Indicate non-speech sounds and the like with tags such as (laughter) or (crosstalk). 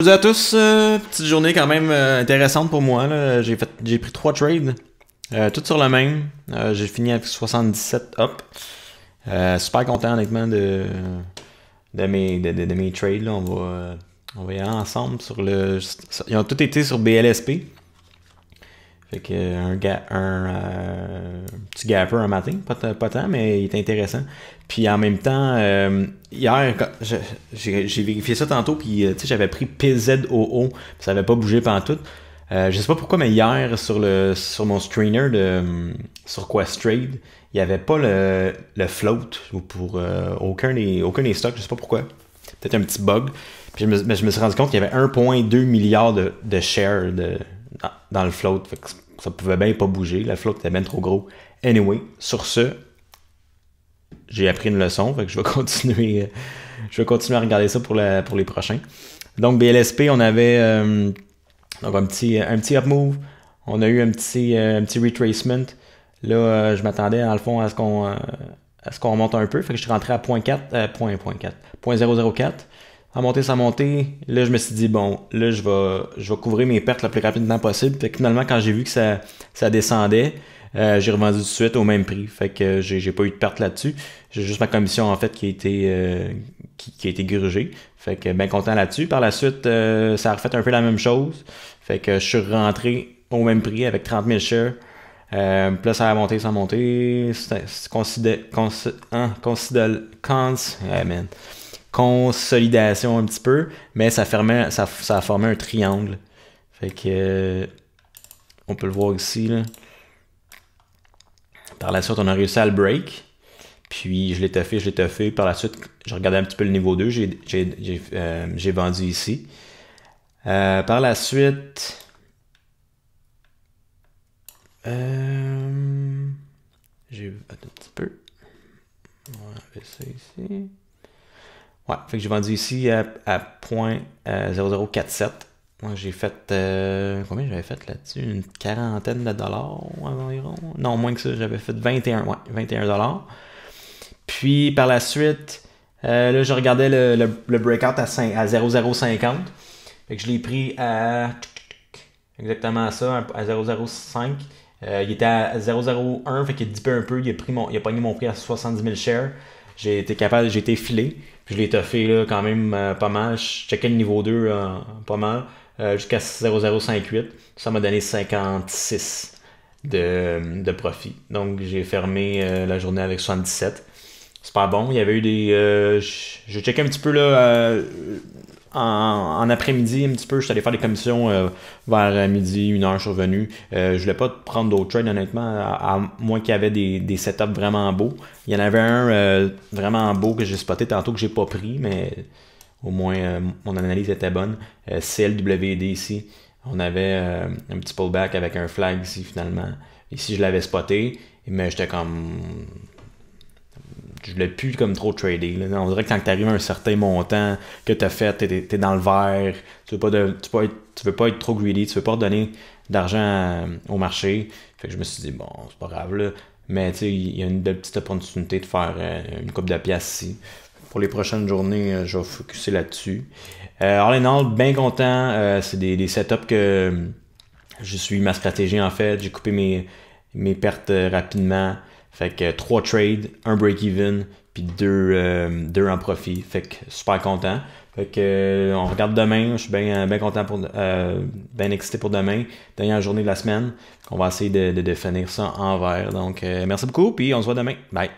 Bonjour à tous, euh, petite journée quand même euh, intéressante pour moi. J'ai, fait, j'ai pris trois trades, euh, toutes sur le même. Euh, j'ai fini avec 77 up. super content honnêtement de, de, mes, trades. On, va, y aller ensemble sur le. Ils ont tous été sur BLSP. Fait euh, un, euh, un petit gapper un matin, pas, tant, mais il est intéressant. Puis en même temps, euh, hier, j'ai vérifié ça tantôt, puis j'avais pris PZOO, ça n'avait pas bougé pendant tout. Euh, je sais pas pourquoi, mais hier, sur, le, sur mon screener de, sur Quest Trade, il n'y avait pas le, le float pour aucun, des, aucun stocks, je sais pas pourquoi. Peut-être un petit bug. mais je me suis rendu compte qu'il y avait 1,2 milliard de, de shares de, dans, le float ça pouvait bien pas bouger, la flotte était bien trop gros. Anyway, sur ce, j'ai appris une leçon, fait je vais (laughs) continuer, je continuer à regarder ça pour, les prochains. Donc BLSP, on avait euh, donc un petit, un petit up move, on a eu un petit, euh, petit retracement. Là, euh, je m'attendais dans le fond à ce qu'on à ce qu'on remonte un peu, fait que je suis rentré à 0.4, 0.004 à monter, ça montée, là, je me suis dit, bon, là, je vais, je vais couvrir mes pertes le plus rapidement possible. Fait que finalement, quand j'ai vu que ça, ça descendait, euh, j'ai revendu tout de suite au même prix. Fait que j'ai pas eu de perte là-dessus. J'ai juste ma commission en fait qui a été euh, qui, qui, a été grugée. Fait que bien content là-dessus. Par la suite, euh, ça a refait un peu la même chose. Fait que je suis rentré au même prix avec 30 000 shares. Euh, plus là, ça a monté sans montée C'est considéré. Hein, cons, hein, consolidation un petit peu, mais ça, fermait, ça, ça a formé un triangle. Fait que euh, on peut le voir ici. Là. Par la suite, on a réussi à le break. Puis je l'ai toffé, je l'ai toffé. Par la suite, je regardais un petit peu le niveau 2. Euh, j'ai vendu ici. Euh, par la suite. J'ai. un petit peu. On va enlever ça ici. Ouais, fait que j'ai vendu ici à, 0.0047. Euh, Moi, j'ai fait. Euh, combien j'avais fait là-dessus Une quarantaine de dollars environ Non, moins que ça, j'avais fait 21, ouais, 21 dollars. Puis par la suite, euh, là, je regardais le, breakout à, 0,050. Fait que je l'ai pris à exactement ça, à 0,05. il était à 0,01, fait qu'il a dipé un peu. Il a, pris mon, il pogné mon prix à 70 000 shares. J'ai été capable, j'ai été filé. je l'ai toffé là, quand même euh, pas mal. Je checkais le niveau 2 euh, pas mal. Euh, jusqu'à 0058. Ça m'a donné 56 de, de profit. Donc j'ai fermé la journée avec 77. C'est pas bon. Il y avait eu des. Je checkais un petit peu là en, après-midi, un petit peu, je suis allé faire des commissions euh, vers euh, midi, une heure survenue. Euh, je voulais pas prendre d'autres trades, honnêtement, à, moins qu'il y avait des, setups vraiment beaux. Il y en avait un vraiment beau que j'ai spoté tantôt que j'ai pas pris, mais au moins mon analyse était bonne. CLWD ici. On avait un petit pullback avec un flag ici finalement. Ici, je l'avais spoté, mais j'étais comme je l'ai plus comme trop trader. On dirait que quand tu arrives à un certain montant que tu as fait, tu es, dans le vert, tu veux pas, de, tu, veux pas être trop greedy, tu veux pas donner d'argent euh, au marché. Fait que je me suis dit, bon, c'est pas grave. Là. Mais il y a une belle petite opportunité de faire euh, une coupe de pièces ici. Pour les prochaines journées, euh, je vais focuser là-dessus. Euh, all in all, bien content. c'est des, des, setups que je suis ma stratégie en fait. J'ai coupé mes, mes pertes rapidement. Fait que euh, trois trades, un break-even, puis deux euh, deux en profit. Fait que super content. Fait que euh, on regarde demain. Je suis bien ben content pour euh, bien excité pour demain. Dernière journée de la semaine. On va essayer de, de, de finir ça en vert. Donc merci beaucoup, puis on se voit demain. Bye.